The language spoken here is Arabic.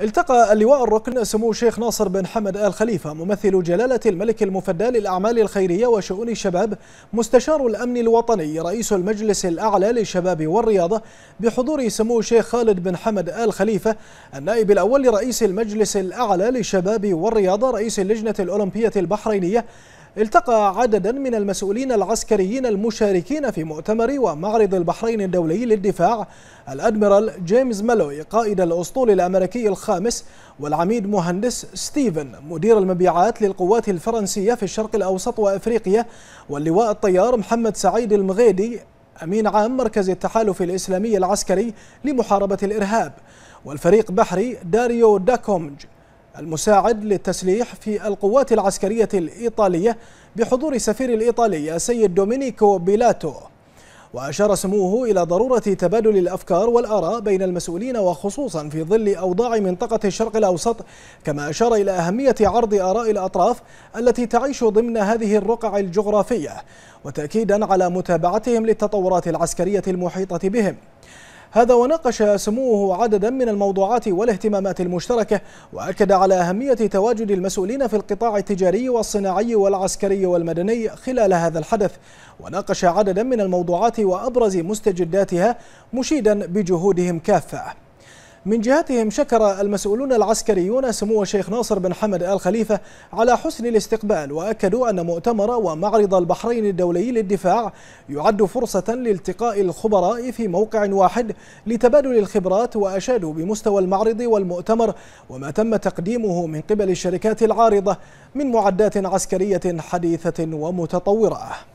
التقى اللواء الركن سمو الشيخ ناصر بن حمد آل خليفة ممثل جلالة الملك المفدى للأعمال الخيرية وشؤون الشباب مستشار الأمن الوطني رئيس المجلس الأعلى للشباب والرياضة بحضور سمو الشيخ خالد بن حمد آل خليفة النائب الأول لرئيس المجلس الأعلى للشباب والرياضة رئيس اللجنة الأولمبية البحرينية التقى عددا من المسؤولين العسكريين المشاركين في مؤتمر ومعرض البحرين الدولي للدفاع الأدميرال جيمس مالوي قائد الأسطول الأمريكي الخامس والعميد مهندس ستيفن مدير المبيعات للقوات الفرنسية في الشرق الأوسط وأفريقيا واللواء الطيار محمد سعيد المغيدي أمين عام مركز التحالف الإسلامي العسكري لمحاربة الإرهاب والفريق بحري داريو داكومج المساعد للتسليح في القوات العسكرية الإيطالية بحضور سفير الإيطالي السيد دومينيكو بيلاتو وأشار سموه إلى ضرورة تبادل الأفكار والآراء بين المسؤولين وخصوصا في ظل أوضاع منطقة الشرق الأوسط كما أشار إلى أهمية عرض آراء الأطراف التي تعيش ضمن هذه الرقع الجغرافية وتأكيدا على متابعتهم للتطورات العسكرية المحيطة بهم هذا وناقش سموه عددا من الموضوعات والاهتمامات المشتركة وأكد على أهمية تواجد المسؤولين في القطاع التجاري والصناعي والعسكري والمدني خلال هذا الحدث وناقش عددا من الموضوعات وأبرز مستجداتها مشيدا بجهودهم كافة من جهتهم شكر المسؤولون العسكريون سمو الشيخ ناصر بن حمد آل خليفة على حسن الاستقبال وأكدوا أن مؤتمر ومعرض البحرين الدولي للدفاع يعد فرصة لالتقاء الخبراء في موقع واحد لتبادل الخبرات وأشادوا بمستوى المعرض والمؤتمر وما تم تقديمه من قبل الشركات العارضة من معدات عسكرية حديثة ومتطورة